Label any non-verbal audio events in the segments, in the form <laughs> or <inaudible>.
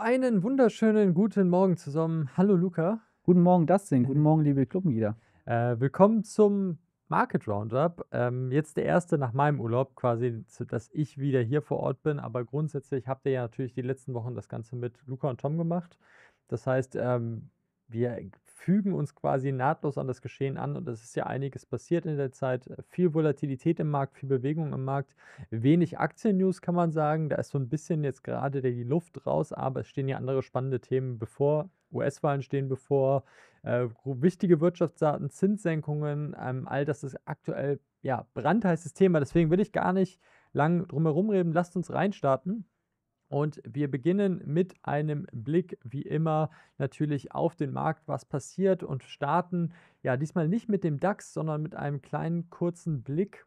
einen wunderschönen guten Morgen zusammen. Hallo Luca. Guten Morgen Dustin, guten <laughs> Morgen liebe Klubbenlieder. Äh, willkommen zum Market Roundup. Ähm, jetzt der erste nach meinem Urlaub quasi, dass ich wieder hier vor Ort bin. Aber grundsätzlich habt ihr ja natürlich die letzten Wochen das Ganze mit Luca und Tom gemacht. Das heißt, ähm, wir fügen uns quasi nahtlos an das Geschehen an und es ist ja einiges passiert in der Zeit. Viel Volatilität im Markt, viel Bewegung im Markt, wenig Aktien-News kann man sagen. Da ist so ein bisschen jetzt gerade die Luft raus, aber es stehen ja andere spannende Themen bevor. US-Wahlen stehen bevor, äh, wichtige Wirtschaftsdaten, Zinssenkungen, ähm, all das ist aktuell ja brandheißes Thema. Deswegen will ich gar nicht lang drum herum reden. Lasst uns reinstarten. Und wir beginnen mit einem Blick, wie immer, natürlich auf den Markt, was passiert und starten. Ja, diesmal nicht mit dem DAX, sondern mit einem kleinen kurzen Blick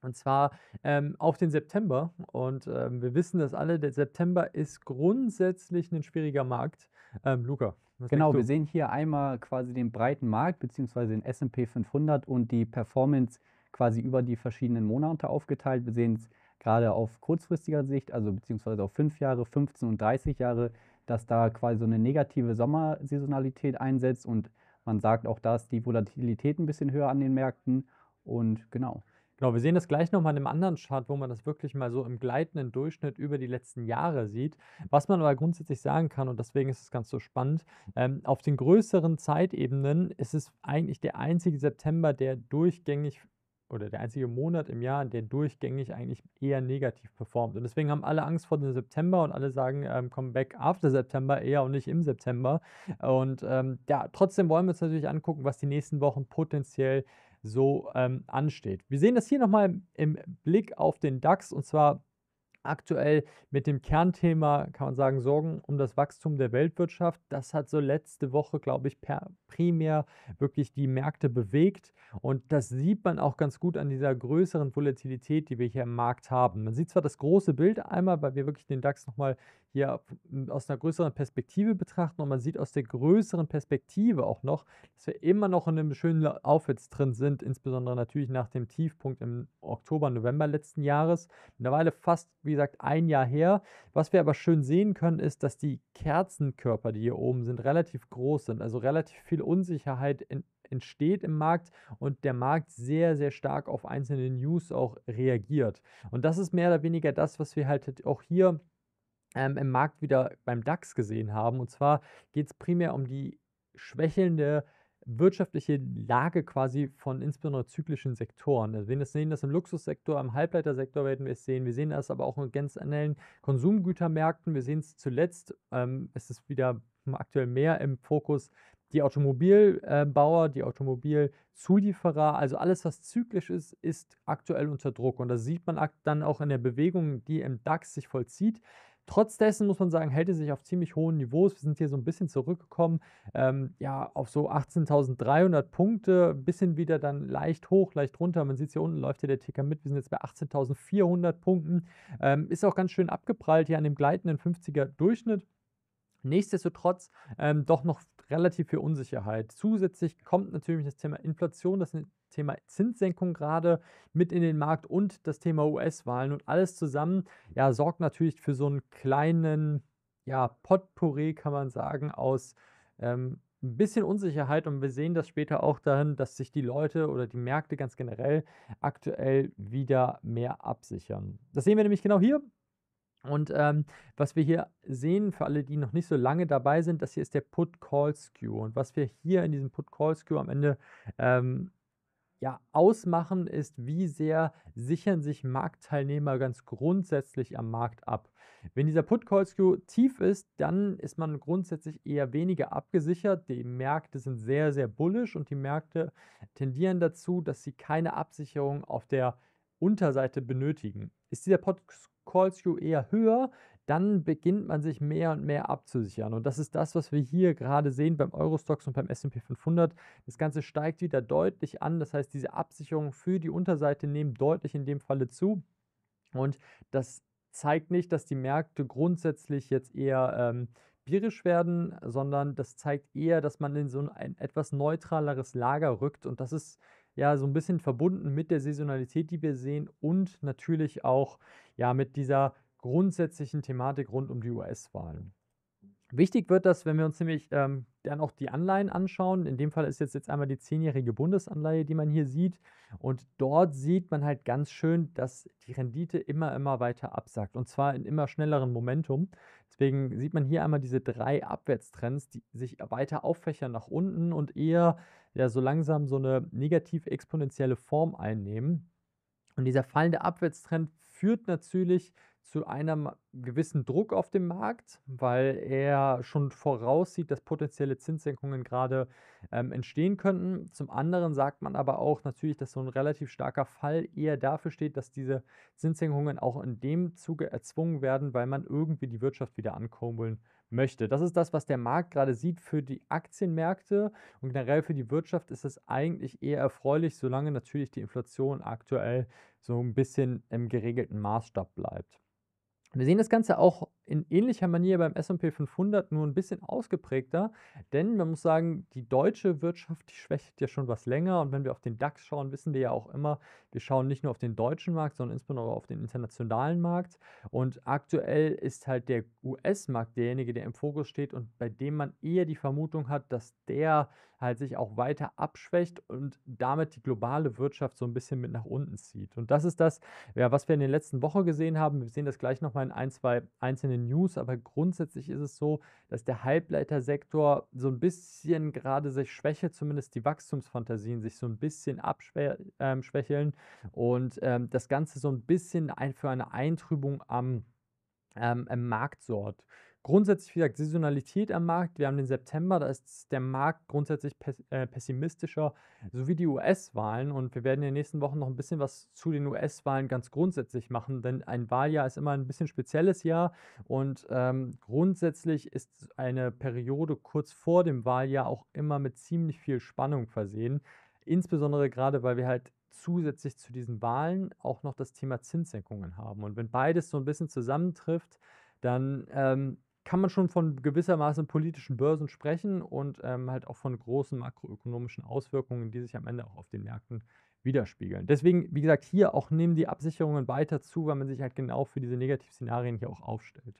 und zwar ähm, auf den September. Und ähm, wir wissen das alle, der September ist grundsätzlich ein schwieriger Markt. Ähm, Luca. genau, wir sehen hier einmal quasi den breiten Markt beziehungsweise den SP 500 und die Performance quasi über die verschiedenen Monate aufgeteilt. Wir sehen es gerade auf kurzfristiger Sicht, also beziehungsweise auf fünf Jahre, 15 und 30 Jahre, dass da quasi so eine negative Sommersaisonalität einsetzt und man sagt auch, da ist die Volatilität ein bisschen höher an den Märkten und genau. Genau, wir sehen das gleich nochmal in einem anderen Chart, wo man das wirklich mal so im gleitenden Durchschnitt über die letzten Jahre sieht. Was man aber grundsätzlich sagen kann, und deswegen ist es ganz so spannend, ähm, auf den größeren Zeitebenen ist es eigentlich der einzige September, der durchgängig oder der einzige Monat im Jahr, der durchgängig eigentlich eher negativ performt. Und deswegen haben alle Angst vor dem September und alle sagen, ähm, come back after September eher und nicht im September. Und ähm, ja, trotzdem wollen wir uns natürlich angucken, was die nächsten Wochen potenziell so ähm, ansteht. Wir sehen das hier nochmal im Blick auf den DAX und zwar aktuell mit dem Kernthema, kann man sagen, Sorgen um das Wachstum der Weltwirtschaft. Das hat so letzte Woche, glaube ich, per, primär wirklich die Märkte bewegt. Und das sieht man auch ganz gut an dieser größeren Volatilität, die wir hier im Markt haben. Man sieht zwar das große Bild einmal, weil wir wirklich den DAX nochmal hier aus einer größeren Perspektive betrachten und man sieht aus der größeren Perspektive auch noch, dass wir immer noch in einem schönen Aufwärtstrend sind, insbesondere natürlich nach dem Tiefpunkt im Oktober, November letzten Jahres. Mittlerweile fast, wie gesagt, ein Jahr her. Was wir aber schön sehen können, ist, dass die Kerzenkörper, die hier oben sind, relativ groß sind, also relativ viel Unsicherheit in, entsteht im Markt und der Markt sehr, sehr stark auf einzelne News auch reagiert. Und das ist mehr oder weniger das, was wir halt auch hier ähm, im Markt wieder beim DAX gesehen haben. Und zwar geht es primär um die schwächelnde wirtschaftliche Lage quasi von insbesondere zyklischen Sektoren. Also wir sehen das im Luxussektor, im Halbleitersektor werden wir es sehen. Wir sehen das aber auch in ganz anderen Konsumgütermärkten. Wir sehen es zuletzt, ähm, es ist wieder aktuell mehr im Fokus die Automobilbauer, die Automobilzulieferer, also alles, was zyklisch ist, ist aktuell unter Druck. Und das sieht man dann auch in der Bewegung, die im DAX sich vollzieht. Trotz dessen muss man sagen, hält er sich auf ziemlich hohen Niveaus. Wir sind hier so ein bisschen zurückgekommen, ähm, ja, auf so 18.300 Punkte, ein bisschen wieder dann leicht hoch, leicht runter. Man sieht es hier unten läuft hier der Ticker mit. Wir sind jetzt bei 18.400 Punkten. Ähm, ist auch ganz schön abgeprallt hier an dem gleitenden 50er Durchschnitt. Nichtsdestotrotz ähm, doch noch relativ viel Unsicherheit. Zusätzlich kommt natürlich das Thema Inflation, das Thema Zinssenkung gerade mit in den Markt und das Thema US-Wahlen und alles zusammen, ja, sorgt natürlich für so einen kleinen, ja, Potpourri, kann man sagen, aus ähm, ein bisschen Unsicherheit und wir sehen das später auch darin, dass sich die Leute oder die Märkte ganz generell aktuell wieder mehr absichern. Das sehen wir nämlich genau hier. Und ähm, was wir hier sehen, für alle, die noch nicht so lange dabei sind, das hier ist der Put-Call-Skew. Und was wir hier in diesem Put-Call-Skew am Ende ähm, ja, ausmachen, ist, wie sehr sichern sich Marktteilnehmer ganz grundsätzlich am Markt ab. Wenn dieser Put Call Skew tief ist, dann ist man grundsätzlich eher weniger abgesichert. Die Märkte sind sehr, sehr bullisch und die Märkte tendieren dazu, dass sie keine Absicherung auf der Unterseite benötigen. Ist dieser Put Call Skew eher höher, dann beginnt man sich mehr und mehr abzusichern. Und das ist das, was wir hier gerade sehen beim Eurostox und beim SP 500. Das Ganze steigt wieder deutlich an. Das heißt, diese Absicherungen für die Unterseite nehmen deutlich in dem Falle zu. Und das zeigt nicht, dass die Märkte grundsätzlich jetzt eher ähm, bierisch werden, sondern das zeigt eher, dass man in so ein, ein etwas neutraleres Lager rückt. Und das ist ja so ein bisschen verbunden mit der Saisonalität, die wir sehen und natürlich auch ja mit dieser grundsätzlichen Thematik rund um die US-Wahlen. Wichtig wird das, wenn wir uns nämlich ähm, dann auch die Anleihen anschauen. In dem Fall ist jetzt, jetzt einmal die zehnjährige Bundesanleihe, die man hier sieht. Und dort sieht man halt ganz schön, dass die Rendite immer, immer weiter absackt. Und zwar in immer schnelleren Momentum. Deswegen sieht man hier einmal diese drei Abwärtstrends, die sich weiter auffächern nach unten und eher ja, so langsam so eine negativ exponentielle Form einnehmen. Und dieser fallende Abwärtstrend führt natürlich zu einem gewissen Druck auf dem Markt, weil er schon voraussieht, dass potenzielle Zinssenkungen gerade ähm, entstehen könnten. Zum anderen sagt man aber auch natürlich, dass so ein relativ starker Fall eher dafür steht, dass diese Zinssenkungen auch in dem Zuge erzwungen werden, weil man irgendwie die Wirtschaft wieder ankurbeln möchte. Das ist das, was der Markt gerade sieht für die Aktienmärkte und generell für die Wirtschaft ist es eigentlich eher erfreulich, solange natürlich die Inflation aktuell so ein bisschen im geregelten Maßstab bleibt. Wir sehen das Ganze auch in ähnlicher Manier beim SP 500, nur ein bisschen ausgeprägter, denn man muss sagen, die deutsche Wirtschaft die schwächt ja schon was länger und wenn wir auf den DAX schauen, wissen wir ja auch immer, wir schauen nicht nur auf den deutschen Markt, sondern insbesondere auf den internationalen Markt und aktuell ist halt der US-Markt derjenige, der im Fokus steht und bei dem man eher die Vermutung hat, dass der halt sich auch weiter abschwächt und damit die globale Wirtschaft so ein bisschen mit nach unten zieht. Und das ist das, ja, was wir in den letzten Wochen gesehen haben. Wir sehen das gleich nochmal in ein, zwei einzelnen News, aber grundsätzlich ist es so, dass der Halbleitersektor so ein bisschen gerade sich schwäche, zumindest die Wachstumsfantasien sich so ein bisschen abschwächeln ähm, und ähm, das Ganze so ein bisschen ein, für eine Eintrübung am, ähm, am Markt sorgt. Grundsätzlich, wie gesagt, Saisonalität am Markt. Wir haben den September, da ist der Markt grundsätzlich äh, pessimistischer, sowie die US-Wahlen. Und wir werden in den nächsten Wochen noch ein bisschen was zu den US-Wahlen ganz grundsätzlich machen, denn ein Wahljahr ist immer ein bisschen spezielles Jahr. Und ähm, grundsätzlich ist eine Periode kurz vor dem Wahljahr auch immer mit ziemlich viel Spannung versehen. Insbesondere gerade, weil wir halt zusätzlich zu diesen Wahlen auch noch das Thema Zinssenkungen haben. Und wenn beides so ein bisschen zusammentrifft, dann ähm, kann man schon von gewissermaßen politischen Börsen sprechen und ähm, halt auch von großen makroökonomischen Auswirkungen, die sich am Ende auch auf den Märkten widerspiegeln. Deswegen, wie gesagt, hier auch nehmen die Absicherungen weiter zu, weil man sich halt genau für diese Negativszenarien hier auch aufstellt.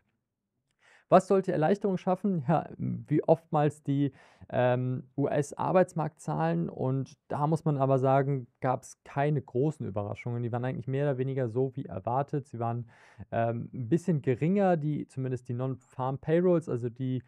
Was sollte Erleichterung schaffen? Ja, wie oftmals die ähm, US-Arbeitsmarktzahlen. Und da muss man aber sagen, gab es keine großen Überraschungen. Die waren eigentlich mehr oder weniger so wie erwartet. Sie waren ähm, ein bisschen geringer, die zumindest die Non-Farm-Payrolls, also die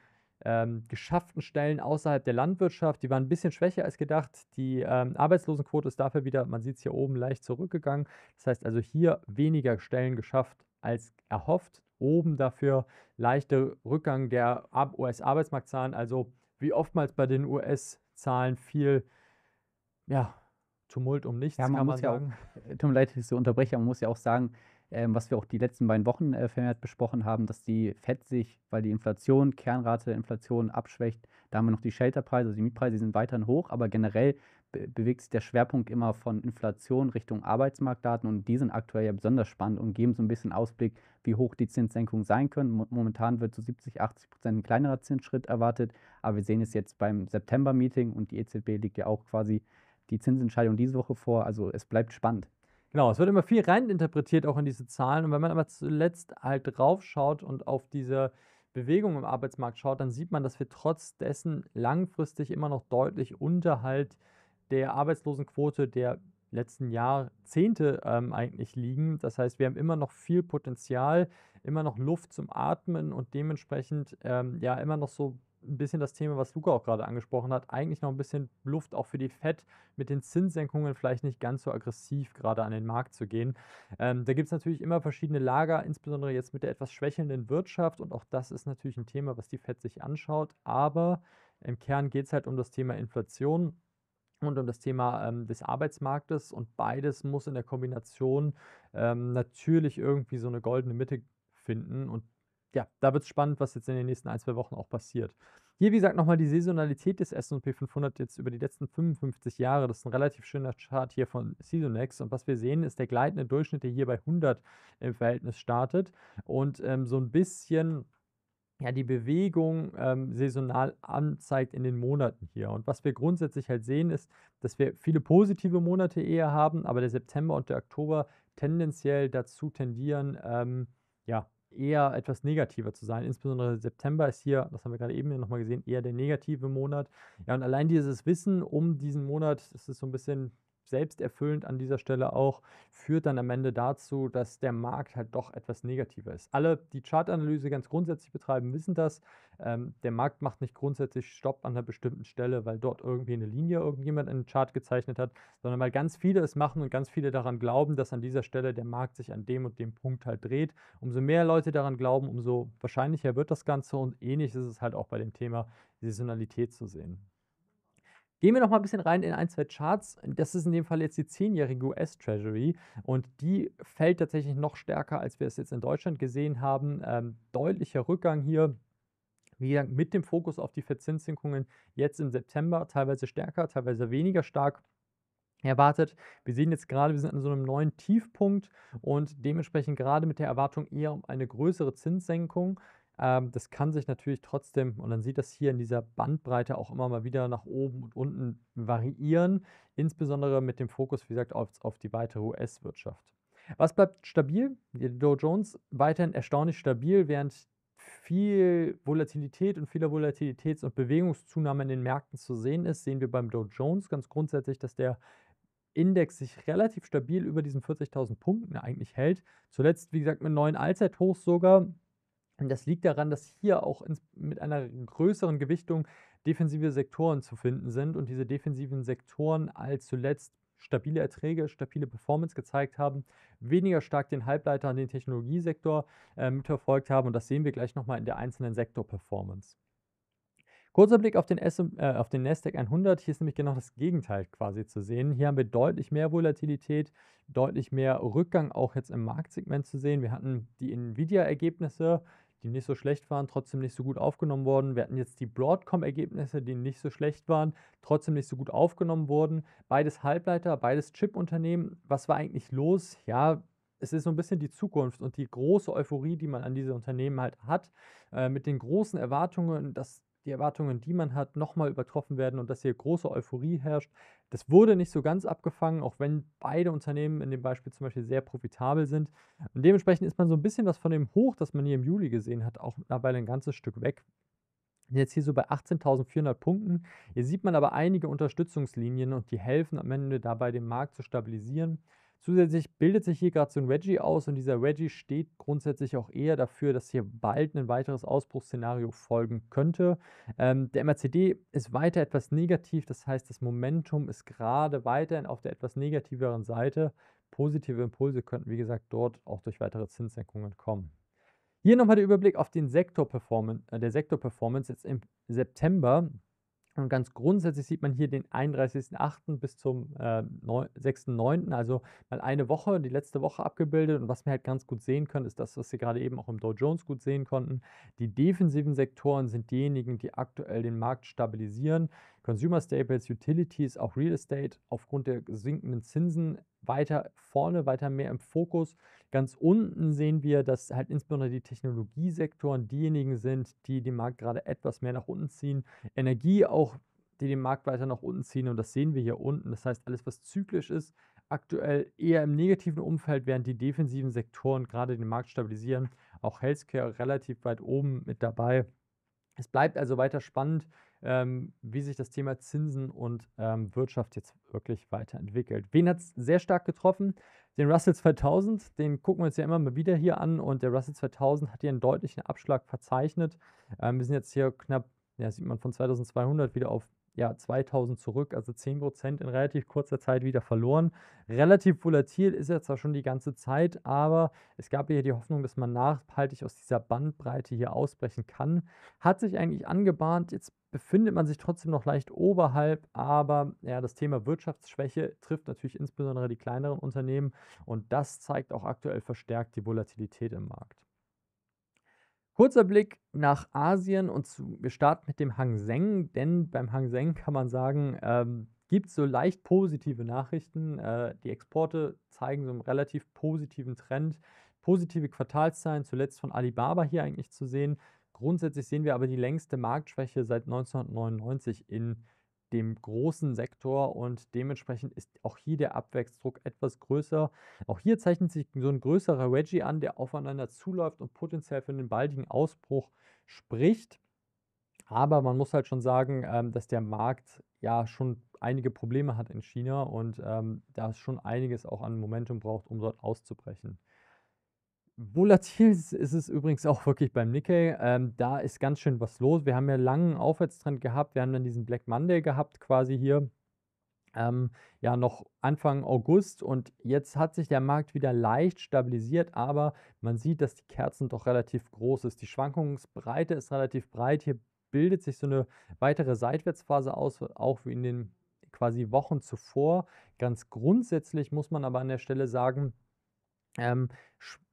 ähm, geschafften Stellen außerhalb der Landwirtschaft, die waren ein bisschen schwächer als gedacht. Die ähm, Arbeitslosenquote ist dafür wieder, man sieht es hier oben, leicht zurückgegangen. Das heißt also hier weniger Stellen geschafft als erhofft oben dafür leichte Rückgang der US-Arbeitsmarktzahlen. Also wie oftmals bei den US-Zahlen viel ja, Tumult um nichts, ja, man kann man sagen. Ja auch, <laughs> tut mir leid, ich so unterbreche, man muss ja auch sagen, ähm, was wir auch die letzten beiden Wochen äh, vermehrt besprochen haben, dass die FED sich, weil die Inflation, Kernrate der Inflation abschwächt, da haben wir noch die Shelterpreise, also die Mietpreise sind weiterhin hoch, aber generell bewegt sich der Schwerpunkt immer von Inflation Richtung Arbeitsmarktdaten und die sind aktuell ja besonders spannend und geben so ein bisschen Ausblick, wie hoch die Zinssenkungen sein können. Momentan wird so 70, 80 Prozent ein kleinerer Zinsschritt erwartet, aber wir sehen es jetzt beim September-Meeting und die EZB legt ja auch quasi die Zinsentscheidung diese Woche vor. Also es bleibt spannend. Genau, es wird immer viel reininterpretiert auch in diese Zahlen und wenn man aber zuletzt halt drauf schaut und auf diese Bewegung im Arbeitsmarkt schaut, dann sieht man, dass wir trotz dessen langfristig immer noch deutlich unterhalb der Arbeitslosenquote der letzten Jahrzehnte ähm, eigentlich liegen. Das heißt, wir haben immer noch viel Potenzial, immer noch Luft zum Atmen und dementsprechend ähm, ja immer noch so ein bisschen das Thema, was Luca auch gerade angesprochen hat, eigentlich noch ein bisschen Luft auch für die FED mit den Zinssenkungen vielleicht nicht ganz so aggressiv gerade an den Markt zu gehen. Ähm, da gibt es natürlich immer verschiedene Lager, insbesondere jetzt mit der etwas schwächelnden Wirtschaft und auch das ist natürlich ein Thema, was die FED sich anschaut, aber im Kern geht es halt um das Thema Inflation und um das Thema ähm, des Arbeitsmarktes. Und beides muss in der Kombination ähm, natürlich irgendwie so eine goldene Mitte finden. Und ja, da wird es spannend, was jetzt in den nächsten ein, zwei Wochen auch passiert. Hier, wie gesagt, nochmal die Saisonalität des S&P 500 jetzt über die letzten 55 Jahre. Das ist ein relativ schöner Chart hier von Seasonex. Und was wir sehen, ist der gleitende Durchschnitt, der hier bei 100 im Verhältnis startet. Und ähm, so ein bisschen ja, die Bewegung ähm, saisonal anzeigt in den Monaten hier. Und was wir grundsätzlich halt sehen, ist, dass wir viele positive Monate eher haben, aber der September und der Oktober tendenziell dazu tendieren, ähm, ja, eher etwas negativer zu sein. Insbesondere September ist hier, das haben wir gerade eben nochmal gesehen, eher der negative Monat. Ja, und allein dieses Wissen um diesen Monat, das ist so ein bisschen, selbsterfüllend an dieser Stelle auch, führt dann am Ende dazu, dass der Markt halt doch etwas negativer ist. Alle, die Chartanalyse ganz grundsätzlich betreiben, wissen das. Ähm, der Markt macht nicht grundsätzlich Stopp an einer bestimmten Stelle, weil dort irgendwie eine Linie irgendjemand einen Chart gezeichnet hat, sondern weil ganz viele es machen und ganz viele daran glauben, dass an dieser Stelle der Markt sich an dem und dem Punkt halt dreht. Umso mehr Leute daran glauben, umso wahrscheinlicher wird das Ganze und ähnlich ist es halt auch bei dem Thema Saisonalität zu sehen. Gehen wir noch mal ein bisschen rein in ein, zwei Charts. Das ist in dem Fall jetzt die 10-jährige US-Treasury und die fällt tatsächlich noch stärker, als wir es jetzt in Deutschland gesehen haben. Ähm, deutlicher Rückgang hier wie gesagt, mit dem Fokus auf die Verzinssenkungen jetzt im September teilweise stärker, teilweise weniger stark erwartet. Wir sehen jetzt gerade, wir sind an so einem neuen Tiefpunkt und dementsprechend gerade mit der Erwartung eher um eine größere Zinssenkung ähm, das kann sich natürlich trotzdem, und dann sieht das hier in dieser Bandbreite auch immer mal wieder nach oben und unten variieren, insbesondere mit dem Fokus, wie gesagt, auf, auf die weitere US-Wirtschaft. Was bleibt stabil? Der Dow Jones weiterhin erstaunlich stabil, während viel Volatilität und vieler Volatilitäts- und Bewegungszunahme in den Märkten zu sehen ist, sehen wir beim Dow Jones ganz grundsätzlich, dass der Index sich relativ stabil über diesen 40.000 Punkten eigentlich hält. Zuletzt, wie gesagt, mit neuen Allzeithochs sogar und das liegt daran, dass hier auch ins, mit einer größeren Gewichtung defensive Sektoren zu finden sind und diese defensiven Sektoren als zuletzt stabile Erträge, stabile Performance gezeigt haben, weniger stark den Halbleiter an den Technologiesektor äh, mitverfolgt haben und das sehen wir gleich nochmal in der einzelnen Sektor-Performance. Kurzer Blick auf den, S äh, auf den Nasdaq 100, hier ist nämlich genau das Gegenteil quasi zu sehen. Hier haben wir deutlich mehr Volatilität, deutlich mehr Rückgang auch jetzt im Marktsegment zu sehen. Wir hatten die Nvidia-Ergebnisse, die nicht so schlecht waren, trotzdem nicht so gut aufgenommen wurden. Wir hatten jetzt die Broadcom-Ergebnisse, die nicht so schlecht waren, trotzdem nicht so gut aufgenommen wurden. Beides Halbleiter, beides Chip-Unternehmen. Was war eigentlich los? Ja, es ist so ein bisschen die Zukunft und die große Euphorie, die man an diese Unternehmen halt hat, äh, mit den großen Erwartungen, dass die Erwartungen, die man hat, nochmal übertroffen werden und dass hier große Euphorie herrscht. Das wurde nicht so ganz abgefangen, auch wenn beide Unternehmen in dem Beispiel zum Beispiel sehr profitabel sind. Und dementsprechend ist man so ein bisschen was von dem Hoch, das man hier im Juli gesehen hat, auch mittlerweile ein ganzes Stück weg. Jetzt hier so bei 18.400 Punkten. Hier sieht man aber einige Unterstützungslinien und die helfen am Ende dabei, den Markt zu stabilisieren. Zusätzlich bildet sich hier gerade so ein Reggie aus und dieser Reggie steht grundsätzlich auch eher dafür, dass hier bald ein weiteres Ausbruchsszenario folgen könnte. Ähm, der MACD ist weiter etwas negativ, das heißt, das Momentum ist gerade weiterhin auf der etwas negativeren Seite. Positive Impulse könnten, wie gesagt, dort auch durch weitere Zinssenkungen kommen. Hier nochmal der Überblick auf den Sektor Performance, äh, der Sektor Performance jetzt im September. Und ganz grundsätzlich sieht man hier den 31.08. bis zum äh, 6.09., also mal eine Woche, die letzte Woche abgebildet. Und was wir halt ganz gut sehen können, ist das, was Sie gerade eben auch im Dow Jones gut sehen konnten. Die defensiven Sektoren sind diejenigen, die aktuell den Markt stabilisieren. Consumer Staples, Utilities, auch Real Estate aufgrund der sinkenden Zinsen weiter vorne, weiter mehr im Fokus. Ganz unten sehen wir, dass halt insbesondere die Technologiesektoren diejenigen sind, die den Markt gerade etwas mehr nach unten ziehen. Energie auch, die den Markt weiter nach unten ziehen und das sehen wir hier unten. Das heißt, alles, was zyklisch ist, aktuell eher im negativen Umfeld, während die defensiven Sektoren gerade den Markt stabilisieren. Auch Healthcare relativ weit oben mit dabei. Es bleibt also weiter spannend ähm, wie sich das Thema Zinsen und ähm, Wirtschaft jetzt wirklich weiterentwickelt. Wen hat es sehr stark getroffen? Den Russell 2000, den gucken wir uns ja immer mal wieder hier an und der Russell 2000 hat hier einen deutlichen Abschlag verzeichnet. Ähm, wir sind jetzt hier knapp, ja, sieht man von 2200 wieder auf ja, 2000 zurück, also 10% in relativ kurzer Zeit wieder verloren. Relativ volatil ist er zwar schon die ganze Zeit, aber es gab ja die Hoffnung, dass man nachhaltig aus dieser Bandbreite hier ausbrechen kann. Hat sich eigentlich angebahnt, jetzt befindet man sich trotzdem noch leicht oberhalb, aber ja, das Thema Wirtschaftsschwäche trifft natürlich insbesondere die kleineren Unternehmen und das zeigt auch aktuell verstärkt die Volatilität im Markt. Kurzer Blick nach Asien und zu, wir starten mit dem Hang Seng, denn beim Hang Seng kann man sagen, ähm, gibt es so leicht positive Nachrichten. Äh, die Exporte zeigen so einen relativ positiven Trend. Positive Quartalszahlen, zuletzt von Alibaba hier eigentlich zu sehen. Grundsätzlich sehen wir aber die längste Marktschwäche seit 1999 in China dem großen Sektor und dementsprechend ist auch hier der Abwärtsdruck etwas größer. Auch hier zeichnet sich so ein größerer Wedgie an, der aufeinander zuläuft und potenziell für einen baldigen Ausbruch spricht. Aber man muss halt schon sagen, ähm, dass der Markt ja schon einige Probleme hat in China und ähm, da schon einiges auch an Momentum braucht, um dort auszubrechen. Volatil ist es übrigens auch wirklich beim Nikkei. Ähm, da ist ganz schön was los. Wir haben ja langen Aufwärtstrend gehabt. Wir haben dann diesen Black Monday gehabt quasi hier. Ähm, ja, noch Anfang August und jetzt hat sich der Markt wieder leicht stabilisiert, aber man sieht, dass die Kerzen doch relativ groß ist. Die Schwankungsbreite ist relativ breit. Hier bildet sich so eine weitere Seitwärtsphase aus, auch wie in den quasi Wochen zuvor. Ganz grundsätzlich muss man aber an der Stelle sagen, ähm,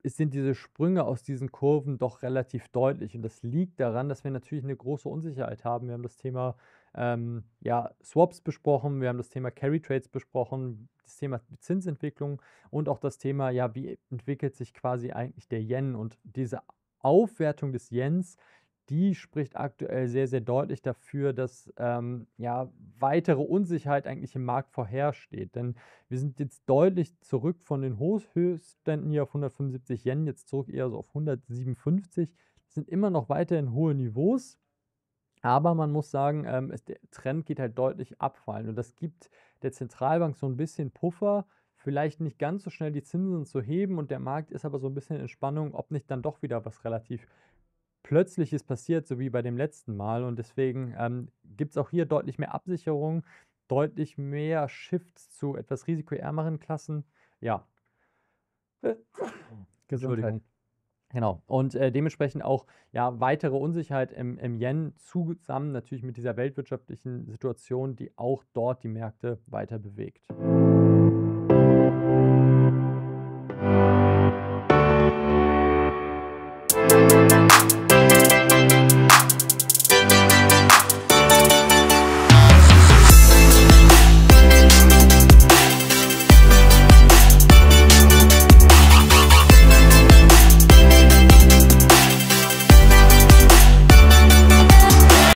sind diese Sprünge aus diesen Kurven doch relativ deutlich. Und das liegt daran, dass wir natürlich eine große Unsicherheit haben. Wir haben das Thema ähm, ja, Swaps besprochen, wir haben das Thema Carry Trades besprochen, das Thema Zinsentwicklung und auch das Thema, ja, wie entwickelt sich quasi eigentlich der Yen und diese Aufwertung des Yens die spricht aktuell sehr, sehr deutlich dafür, dass ähm, ja, weitere Unsicherheit eigentlich im Markt vorhersteht. Denn wir sind jetzt deutlich zurück von den Höchstständen hier auf 175 Yen, jetzt zurück eher so auf 157. Das sind immer noch weiterhin hohe Niveaus. Aber man muss sagen, ähm, es, der Trend geht halt deutlich abfallen. Und das gibt der Zentralbank so ein bisschen Puffer, vielleicht nicht ganz so schnell die Zinsen zu heben und der Markt ist aber so ein bisschen in Spannung, ob nicht dann doch wieder was relativ Plötzliches passiert, so wie bei dem letzten Mal. Und deswegen ähm, gibt es auch hier deutlich mehr Absicherung, deutlich mehr Shifts zu etwas risikoärmeren Klassen. Ja. Äh, Gesundheit. Genau. Und äh, dementsprechend auch ja, weitere Unsicherheit im, im Yen zusammen natürlich mit dieser weltwirtschaftlichen Situation, die auch dort die Märkte weiter bewegt.